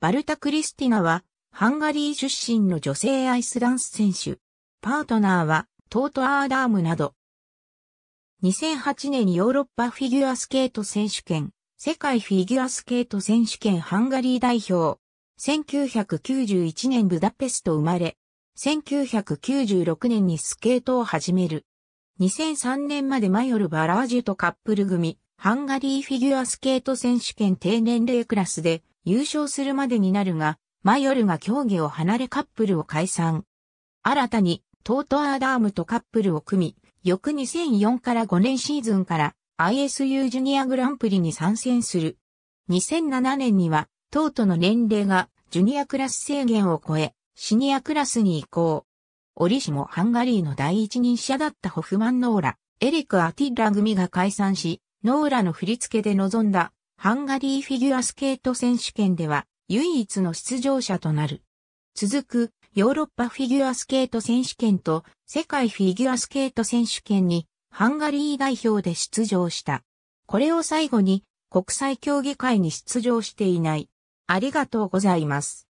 バルタ・クリスティナは、ハンガリー出身の女性アイスダンス選手。パートナーは、トート・アーダームなど。2008年ヨーロッパフィギュアスケート選手権、世界フィギュアスケート選手権ハンガリー代表。1991年ブダペスト生まれ。1996年にスケートを始める。2003年までマヨル・バラージュとカップル組、ハンガリーフィギュアスケート選手権低年齢クラスで優勝するまでになるが、マヨルが競技を離れカップルを解散。新たに、トートアーダームとカップルを組み、翌2004から5年シーズンから ISU ジュニアグランプリに参戦する。2007年には、トートの年齢がジュニアクラス制限を超え、シニアクラスに移行。折しもハンガリーの第一人者だったホフマン・ノーラ、エリック・アティッラ組が解散し、ノーラの振り付けで臨んだハンガリーフィギュアスケート選手権では唯一の出場者となる。続くヨーロッパフィギュアスケート選手権と世界フィギュアスケート選手権にハンガリー代表で出場した。これを最後に国際競技会に出場していない。ありがとうございます。